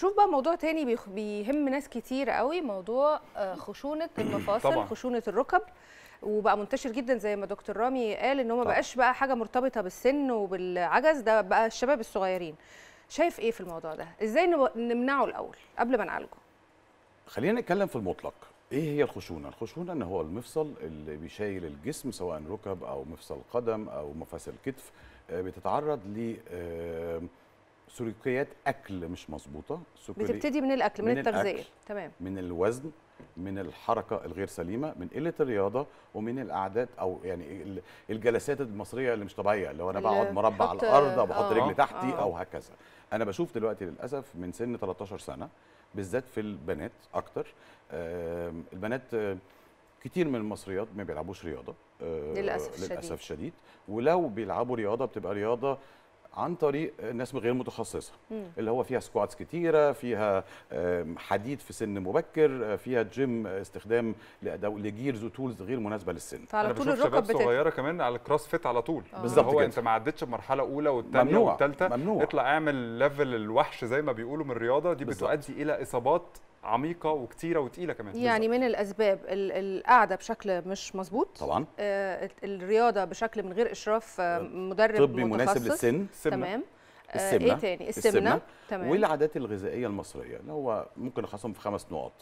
شوف بقى موضوع تاني بيهم ناس كتير قوي موضوع آه، خشونه المفاصل طبعا. خشونه الركب وبقى منتشر جدا زي ما دكتور رامي قال ان هو ما بقاش بقى حاجه مرتبطه بالسن وبالعجز ده بقى الشباب الصغيرين شايف ايه في الموضوع ده ازاي نمنعه الاول قبل ما نعالجه خلينا نتكلم في المطلق ايه هي الخشونه الخشونه ان هو المفصل اللي بيشايل الجسم سواء ركب او مفصل قدم او مفاصل كتف آه، بتتعرض ل آه، سلوكيات اكل مش مظبوطه بتبتدي من الاكل من, من التغذيه تمام من الوزن من الحركه الغير سليمه من قله الرياضه ومن القعدات او يعني الجلسات المصريه اللي مش طبيعيه اللي هو انا بقعد مربع على الارض او بحط آه رجلي آه، تحتي آه او هكذا انا بشوف دلوقتي للاسف من سن 13 سنه بالذات في البنات اكتر البنات كتير من المصريات ما بيلعبوش رياضه آه، للاسف الشديد للاسف الشديد ولو بيلعبوا رياضه بتبقى رياضه عن طريق الناس غير متخصصه مم. اللي هو فيها سكواتس كتيره فيها حديد في سن مبكر آه، فيها جيم آه، استخدام لجيرز وتولز غير مناسبه للسن فعلى طول الركب بتت... صغيره كمان على الكروس فيت على طول آه. بالظبط هو كده. انت ما عدتش بمرحله اولى والثانيه والثالثه اطلع اعمل ليفل الوحش زي ما بيقولوا من الرياضه دي بالزبط. بتؤدي الى اصابات عميقه وكتيره وتقيله كمان يعني بالزبط. من الاسباب القعده بشكل مش مظبوط طبعا آه الرياضه بشكل من غير اشراف آه, آه، مدرب طبي مناسب للسن تمام آه، السمنه ايه تاني السمنه, السمنة. تمام والعادات الغذائيه المصريه اللي هو ممكن نلخصهم في خمس نقط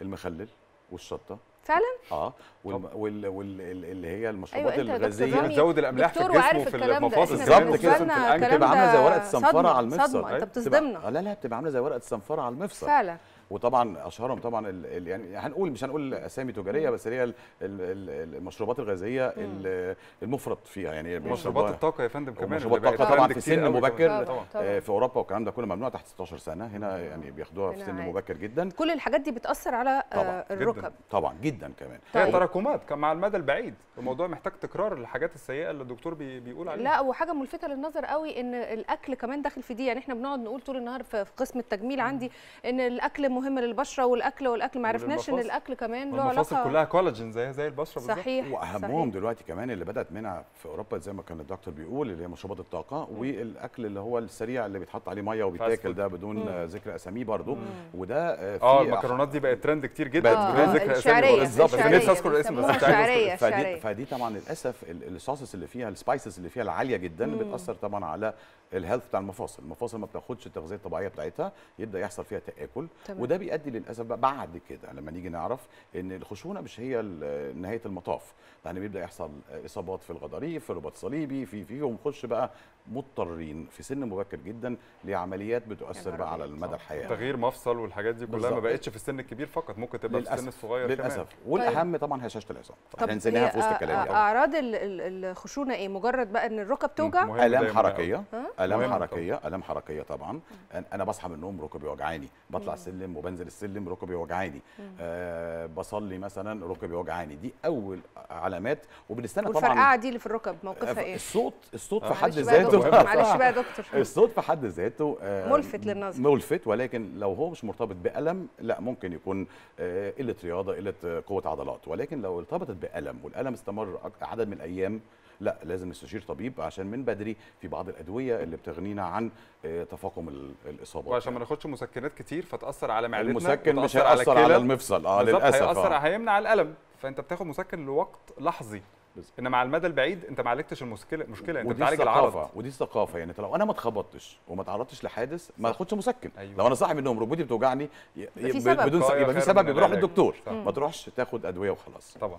المخلل والشطه فعلا اه واللي وال... وال... وال... اللي هي المشروبات أيوة الغازيه بتزود الاملاح في الجسم وفي المفاصل بالظبط كده بتبقى عامله زي ورقه صنفره على المفصل صدمه انت بتصدمنا لا لا بتبقى عامله زي ورقه صنفره على المفصل فعلا وطبعا اشهرهم طبعا يعني هنقول مش هنقول اسامي تجاريه بس هي المشروبات الغازيه المفرط فيها يعني مشروبات الطاقه يا فندم كمان مشروبات الطاقه طبعا في سن مبكر آه، طبعا. في اوروبا والكلام ده كله ممنوع تحت 16 سنه هنا يعني بياخدوها في سن مبكر جدا كل الحاجات دي بتاثر على آه، الركب طبعا جدا كمان هي طيب. تراكمات مع المدى البعيد الموضوع محتاج تكرار الحاجات السيئه اللي الدكتور بيقول عليها لا وحاجه ملفته للنظر قوي ان الاكل كمان داخل في دي يعني احنا بنقعد نقول طول النهار في قسم التجميل عندي ان الاكل مهمه للبشره والاكل والاكل ما عرفناش ان الاكل كمان له علاقه كلها كولاجين زي زي البشره بالظبط صحيح واهمهم صحيح. دلوقتي كمان اللي بدات منها في اوروبا زي ما كان الدكتور بيقول اللي هي مشروبات الطاقه والاكل اللي هو السريع اللي بيتحط عليه ميه وبيتاكل ده بدون مم. ذكر اساميه برضه وده آه، في اه المكرونات دي بقت ترند كتير جدا بدون ذكر اسامي بالظبط نفسي اذكر الاسم بس شعريه فدي, فدي طبعا للاسف الصوصس اللي فيها السبايسز اللي فيها العاليه جدا بتاثر طبعا على الهيلث بتاع المفاصل المفاصل ما بتاخدش التغذيه الطبيعيه بتاعتها يبدا يحصل فيها تاكل وده وده بيؤدي للاسف بعد كده لما نيجي نعرف ان الخشونه مش هي نهايه المطاف يعني بيبدا يحصل اصابات في الغضاريف في رباط صليبي في في ونخش بقى مضطرين في سن مبكر جدا لعمليات بتؤثر بقى على المدى الحياه تغيير مفصل والحاجات دي كلها ما بقتش في السن الكبير فقط ممكن تبقى للأسف. في السن الصغير للاسف كمان. والاهم طيب. طبعا هشاشه العظام احنا نسيناها في وسط الكلام آه، آه، اعراض الخشونه ايه مجرد بقى ان الركب توجع الام حركيه الام حركيه الام حركيه طبعا انا بصحى من النوم ركبي وجعاني بطلع سلم وبنزل السلم ركبي وجعاني آه بصلي مثلا ركبي وجعاني دي اول علامات وبنستنى طبعا الفرقعه دي اللي في الركب موقفها آه، ايه الصوت الصوت في حد ذاته معلش بقى يا دكتور الصوت في حد ذاته آه ملفت للنظر ملفت ولكن لو هو مش مرتبط بالم لا ممكن يكون آه، قله رياضه قله آه، قوه عضلات ولكن لو ارتبطت بالم والالم استمر عدد من الايام لا لازم نستشير طبيب عشان من بدري في بعض الادويه اللي بتغنينا عن آه، تفاقم الاصابات يعني. وعشان ما ناخدش مسكنات كتير فتاثر على معدتنا المسكن مش هيأثر على, على المفصل اه للاسف هيأثر آه. هيمنع الالم فانت بتاخد مسكن لوقت لحظي بالزبط. انما على المدى البعيد انت ما عالجتش المشكله مشكله انت بتعالج العرض ودي الثقافه يعني لو انا ما اتخبطتش وما اتعرضتش لحادث ما اخدش مسكن أيوة. لو انا صاحي النوم ركبتي بتوجعني بدون سبب آه، يبقى في سبب يروح للدكتور ما تروحش تاخد ادويه وخلاص طبعا